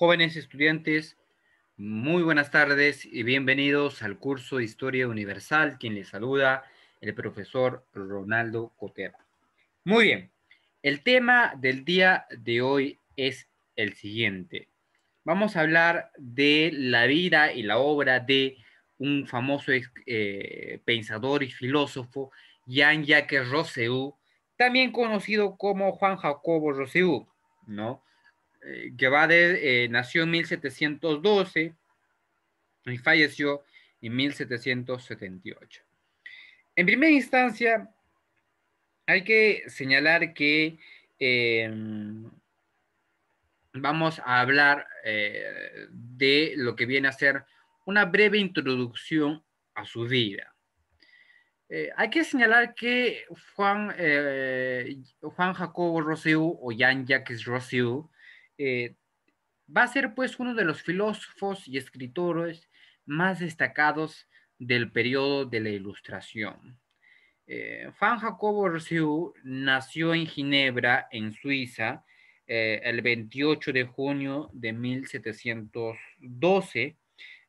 Jóvenes estudiantes, muy buenas tardes y bienvenidos al curso de Historia Universal, quien les saluda el profesor Ronaldo Cotera. Muy bien, el tema del día de hoy es el siguiente. Vamos a hablar de la vida y la obra de un famoso eh, pensador y filósofo, Jean-Jacques Rousseau, también conocido como Juan Jacobo Rousseau, ¿no? que eh, eh, nació en 1712 y falleció en 1778. En primera instancia, hay que señalar que eh, vamos a hablar de lo que viene a ser una breve introducción a su vida. hay que señalar que Juan, Juan Jacobo Rossell o Jan Jacques Rossell eh, va a ser pues uno de los filósofos y escritores más destacados del periodo de la Ilustración. Eh, Juan Jacobo Rousseau nació en Ginebra, en Suiza, eh, el 28 de junio de 1712,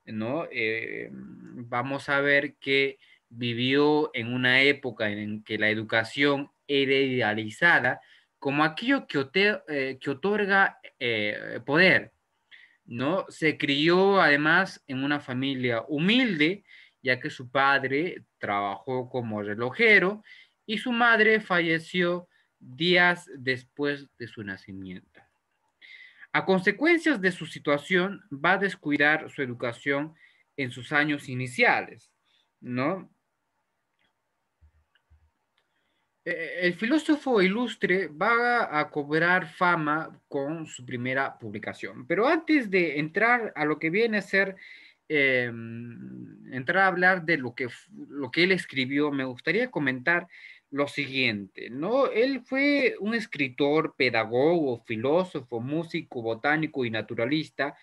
eh, vamos a ver que vivió en una época en que la educación era idealizada, como aquello que, eh, otorga eh, poder. ¿no? Se crió además en una familia humilde, ya que su padre trabajó como relojero y su madre falleció días después de su nacimiento. A consecuencias de su situación, va a descuidar su educación en sus años iniciales, ¿no? Eh, el filósofo ilustre va a cobrar fama con su primera publicación. Pero antes de entrar a lo que viene a ser, em, entrar a hablar de lo que, lo que él escribió, me gustaría comentar lo siguiente, ¿no? Él fue un escritor, pedagogo, filósofo, músico, botánico y naturalista,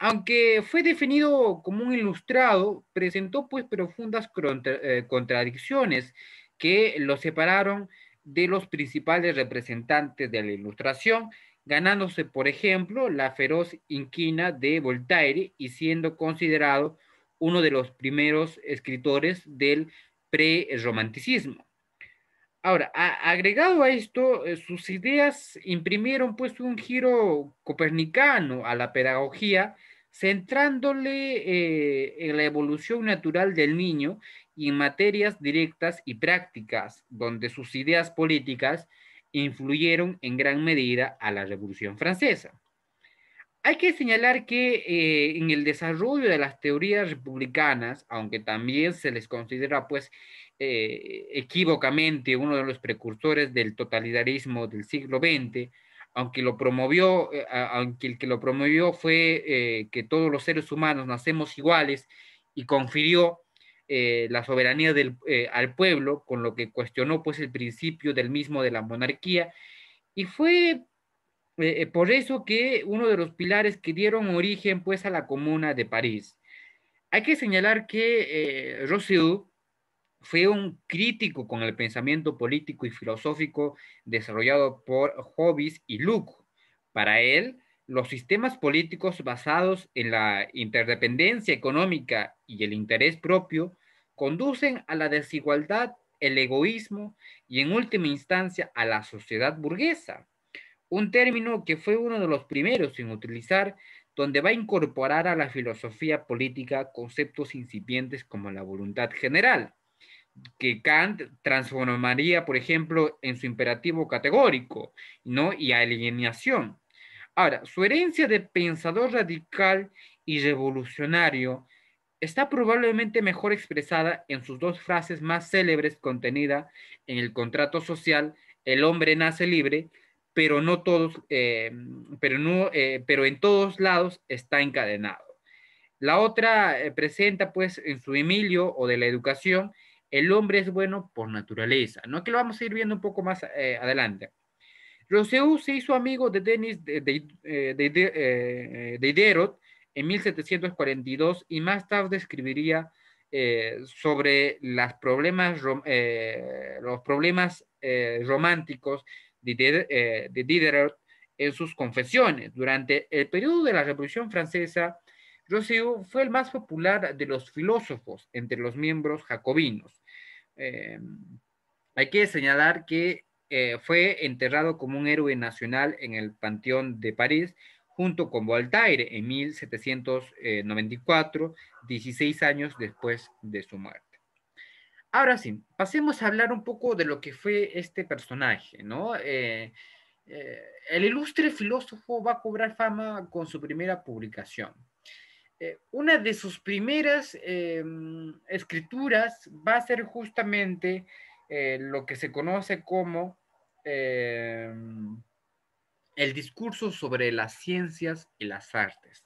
aunque fue definido como un ilustrado, presentó pues profundas eh, contradicciones que lo separaron de los principales representantes de la ilustración, ganándose, por ejemplo, la feroz inquina de Voltaire y siendo considerado uno de los primeros escritores del prerromanticismo. Ahora, agregado a esto, eh, sus ideas imprimieron pues un giro copernicano a la pedagogía, centrándole eh, en la evolución natural del niño y en materias directas y prácticas, donde sus ideas políticas influyeron en gran medida a la Revolución Francesa. Hay que señalar que eh, en el desarrollo de las teorías republicanas, aunque también se les considera pues eh, equívocamente uno de los precursores del totalitarismo del siglo XX, aunque lo promovió, eh, aunque el que lo promovió fue eh, que todos los seres humanos nacemos iguales y confirió eh, la soberanía del, eh, al pueblo, con lo que cuestionó pues el principio del mismo de la monarquía. Y fue eh, por eso que uno de los pilares que dieron origen pues a la Comuna de París. Hay que señalar que Rousseau fue un crítico con el pensamiento político y filosófico desarrollado por Hobbes y Luke. Para él, los sistemas políticos basados en la interdependencia económica y el interés propio conducen a la desigualdad, el egoísmo y en última instancia a la sociedad burguesa, un término que fue uno de los primeros en utilizar donde va a incorporar a la filosofía política conceptos incipientes como la voluntad general, que Kant transformaría, por ejemplo, en su imperativo categórico, ¿no? Y alienación. Ahora, su herencia de pensador radical y revolucionario está probablemente mejor expresada en sus dos frases más célebres contenida en el contrato social, el hombre nace libre, pero no todos, eh, pero, no, eh, pero en todos lados está encadenado. La otra eh, presenta pues en su Emilio o de la educación, el hombre es bueno por naturaleza, ¿no? Que lo vamos a ir viendo un poco más adelante. Rousseau se hizo amigo de Denis de, en 1742 y más tarde escribiría eh, sobre eh, los problemas eh, románticos de, Diderot en sus confesiones. Durante el periodo de la Revolución Francesa, Rousseau fue el más popular de los filósofos entre los miembros jacobinos. Em, hay que señalar que fue enterrado como un héroe nacional en el Panteón de París junto con Voltaire en 1794, 16 años después de su muerte. Ahora sí, pasemos a hablar un poco de lo que fue este personaje, ¿no? Eh, eh, el ilustre filósofo va a cobrar fama con su primera publicación. Eh, una de sus primeras escrituras va a ser justamente lo que se conoce como el discurso sobre las ciencias y las artes.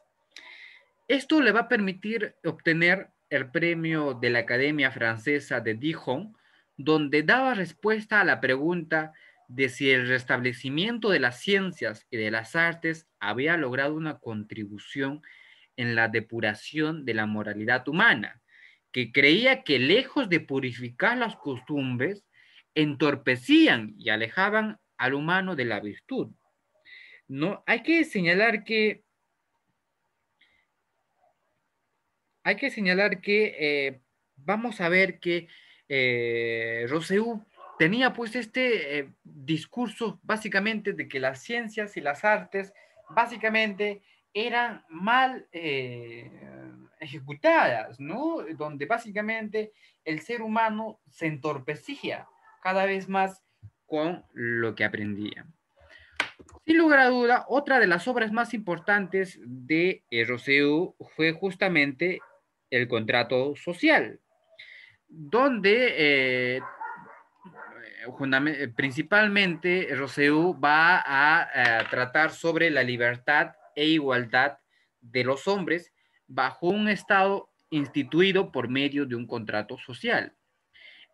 Esto le va a permitir obtener el premio de la Academia Francesa de Dijon, donde daba respuesta a la pregunta de si el restablecimiento de las ciencias y de las artes había logrado una contribución en la depuración de la moralidad humana, que creía que lejos de purificar las costumbres, entorpecían y alejaban al humano de la virtud. No, hay que señalar que hay que señalar que eh, vamos a ver que eh, tenía pues este eh, discurso básicamente de que las ciencias y las artes básicamente eran mal eh, ejecutadas, ¿no? Donde básicamente el ser humano se entorpecía cada vez más con lo que aprendía. Sin lugar a duda, otra de las obras más importantes de eh, Rousseau fue justamente el contrato social, donde eh, principalmente Rousseau va a eh, tratar sobre la libertad e igualdad de los hombres bajo un Estado instituido por medio de un contrato social.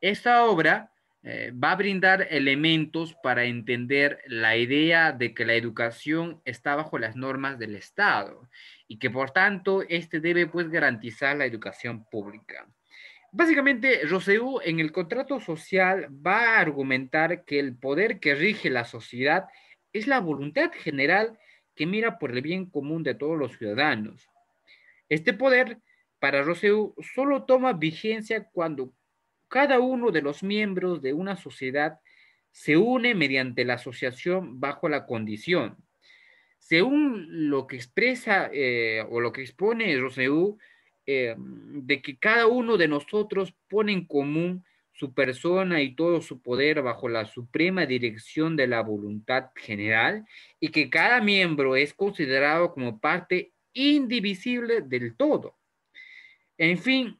Esta obra eh, va a brindar elementos para entender la idea de que la educación está bajo las normas del Estado y que por tanto este debe pues garantizar la educación pública. Básicamente, Rousseau en el contrato social va a argumentar que el poder que rige la sociedad es la voluntad general que mira por el bien común de todos los ciudadanos. Este poder, para Rousseau, solo toma vigencia cuando cada uno de los miembros de una sociedad se une mediante la asociación bajo la condición. Según lo que expresa eh, o lo que expone Roseú, eh, de que cada uno de nosotros pone en común su persona y todo su poder bajo la suprema dirección de la voluntad general y que cada miembro es considerado como parte indivisible del todo. En fin,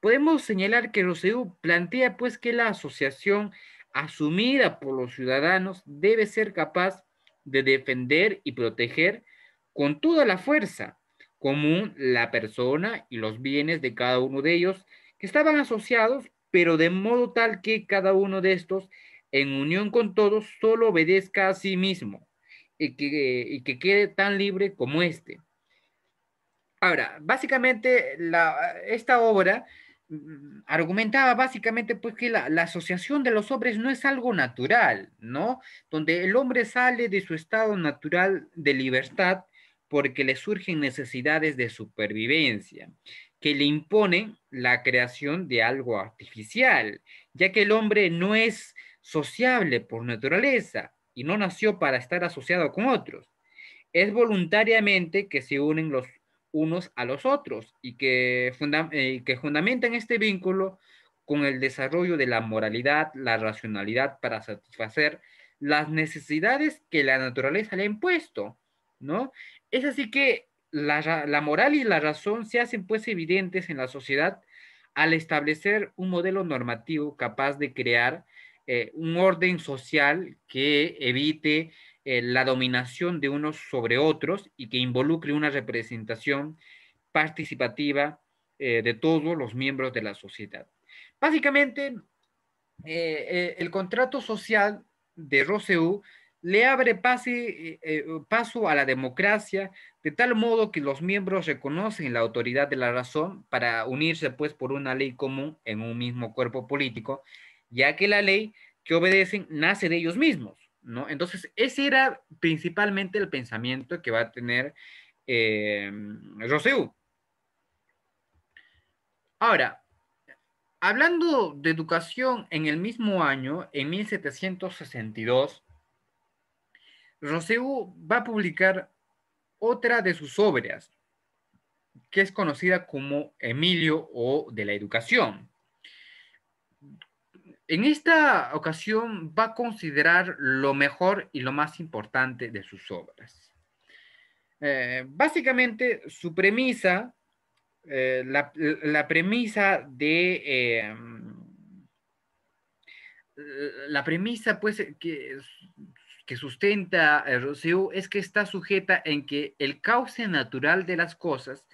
podemos señalar que EU plantea pues que la asociación asumida por los ciudadanos debe ser capaz de defender y proteger con toda la fuerza común la persona y los bienes de cada uno de ellos que estaban asociados, pero de modo tal que cada uno de estos, en unión con todos, solo obedezca a sí mismo y que, y que quede tan libre como éste. Ahora, básicamente esta obra mm, argumentaba básicamente pues que la, la, asociación de los hombres no es algo natural, ¿no? Donde el hombre sale de su estado natural de libertad porque le surgen necesidades de supervivencia que le imponen la creación de algo artificial, ya que el hombre no es sociable por naturaleza y no nació para estar asociado con otros. Es voluntariamente que se unen los unos a los otros y que, eh, que fundamentan este vínculo con el desarrollo de la moralidad, la racionalidad para satisfacer las necesidades que la naturaleza le ha impuesto, ¿no? Es así que la, moral y la razón se hacen pues evidentes en la sociedad al establecer un modelo normativo capaz de crear eh, un orden social que evite eh, la dominación de unos sobre otros y que involucre una representación participativa eh, de todos los miembros de la sociedad. Básicamente, eh, el contrato social de Rousseau le abre paso a la democracia de tal modo que los miembros reconocen la autoridad de la razón para unirse pues por una ley común en un mismo cuerpo político, ya que la ley que obedecen nace de ellos mismos entonces, ese era principalmente el pensamiento que va a tener eh, Ahora, hablando de educación en el mismo año, en 1762, Rousseau va a publicar otra de sus obras, que es conocida como Emilio o de la Educación. En esta ocasión va a considerar lo mejor y lo más importante de sus obras. Eh, básicamente, su premisa, eh, la, premisa de... Eh, la premisa, pues, que, que sustenta Rousseau es que está sujeta en que el cauce natural de las cosas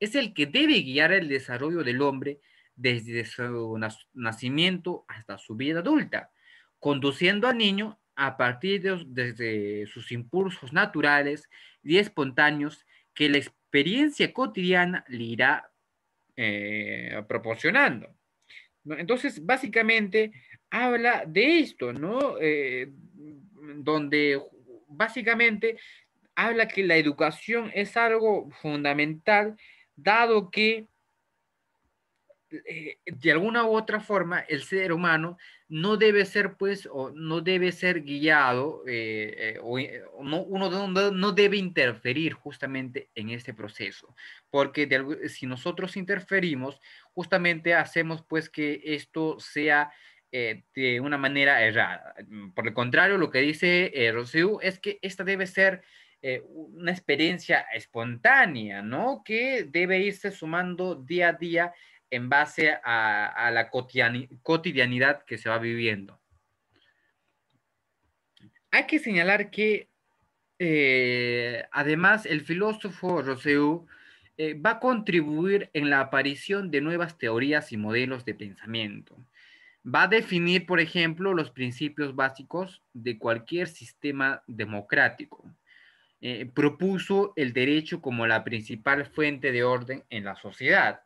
es el que debe guiar el desarrollo del hombre desde su nacimiento hasta su vida adulta, conduciendo al niño a partir de desde sus impulsos naturales y espontáneos que la experiencia cotidiana le irá eh, proporcionando. Entonces, básicamente habla de esto, ¿no? Eh, donde básicamente habla que la educación es algo fundamental, dado que eh, de alguna u otra forma, el ser humano no debe ser, pues, o no debe ser guiado, eh, eh, o, no, uno no, debe interferir justamente en este proceso, porque si nosotros interferimos, justamente hacemos, pues, que esto sea de una manera errada. Por el contrario, lo que dice Rocío es que esta debe ser una experiencia espontánea, ¿no? Que debe irse sumando día a día en base a, la cotidianidad que se va viviendo. Hay que señalar que eh, además el filósofo Rousseau eh, va a contribuir en la aparición de nuevas teorías y modelos de pensamiento. Va a definir, por ejemplo, los principios básicos de cualquier sistema democrático. Eh, propuso el derecho como la principal fuente de orden en la sociedad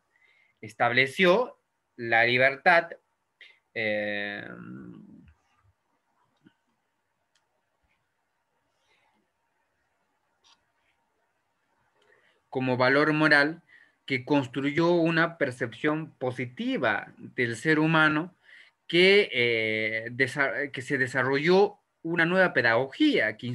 estableció la libertad eh, como valor moral que construyó una percepción positiva del ser humano que, eh, que se desarrolló una nueva pedagogía que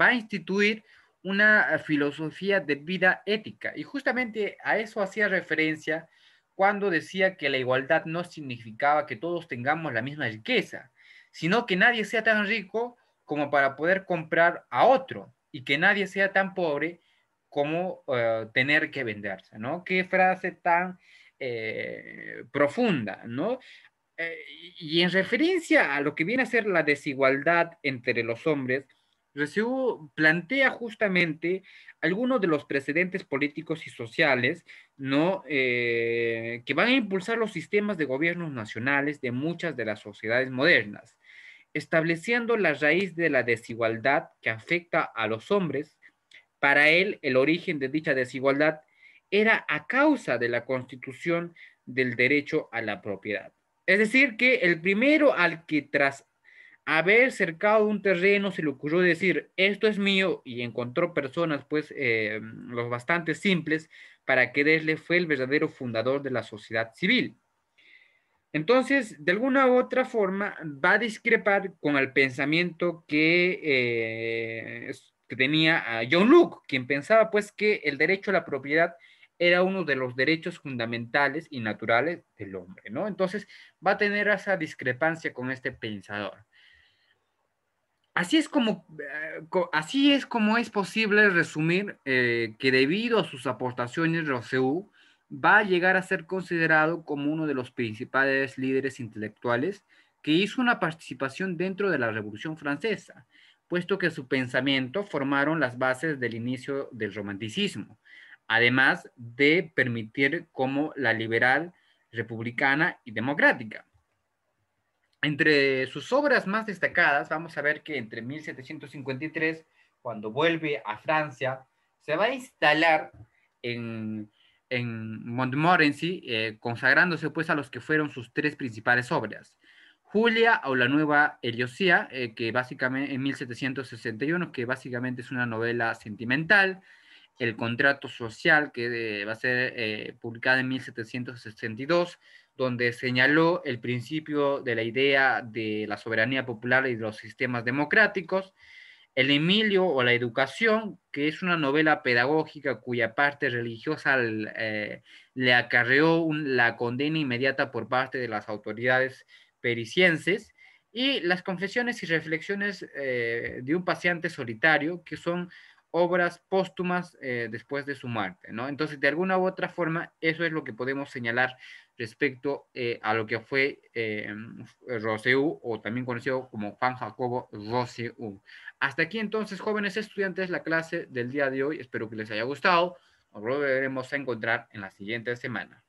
va a instituir una filosofía de vida ética. Y justamente a eso hacía referencia cuando decía que la igualdad no significaba que todos tengamos la misma riqueza, sino que nadie sea tan rico como para poder comprar a otro y que nadie sea tan pobre como eh, tener que venderse, ¿no? Qué frase tan eh, profunda, ¿no? Eh, y en referencia a lo que viene a ser la desigualdad entre los hombres, recibo plantea justamente algunos de los precedentes políticos y sociales ¿no? Eh, que van a impulsar los sistemas de gobiernos nacionales de muchas de las sociedades modernas, estableciendo la raíz de la desigualdad que afecta a los hombres. Para él, el origen de dicha desigualdad era a causa de la constitución del derecho a la propiedad. Es decir, que el primero al que tras haber cercado un terreno se le ocurrió decir, esto es mío, y encontró personas, pues, eh, los bastante simples, para que Desle fue el verdadero fundador de la sociedad civil. Entonces, de alguna u otra forma, va a discrepar con el pensamiento que, eh, que tenía a ah, John Locke, quien pensaba, pues, que el derecho a la propiedad era uno de los derechos fundamentales y naturales del hombre, ¿no? Entonces, va a tener esa discrepancia con este pensador. Así es como, eh, así es, como es posible resumir eh, que debido a sus aportaciones, Rousseau va a llegar a ser considerado como uno de los principales líderes intelectuales que hizo una participación dentro de la Revolución Francesa, puesto que su pensamiento formaron las bases del inicio del romanticismo, además de permitir como la liberal, republicana y democrática. Entre sus obras más destacadas, vamos a ver que entre 1753, cuando vuelve a Francia, se va a instalar en, Montmorency, eh, consagrándose pues a los que fueron sus tres principales obras. Julia o la nueva Eliosía, eh, que básicamente en 1761, que básicamente es una novela sentimental, El contrato social, que eh, va a ser publicada en 1762, donde señaló el principio de la idea de la soberanía popular y de los sistemas democráticos, El Emilio o la educación, que es una novela pedagógica cuya parte religiosa eh, le acarreó la condena inmediata por parte de las autoridades pericienses, y Las confesiones y reflexiones eh, de un paciente solitario, que son obras póstumas eh, después de su muerte, ¿no? Entonces, de alguna u otra forma, eso es lo que podemos señalar respecto eh, a lo que fue eh, mm, Roseu o también conocido como Juan Jacobo Roseu Hasta aquí entonces, jóvenes estudiantes, la clase del día de hoy. Espero que les haya gustado. Nos volveremos a encontrar en la siguiente semana.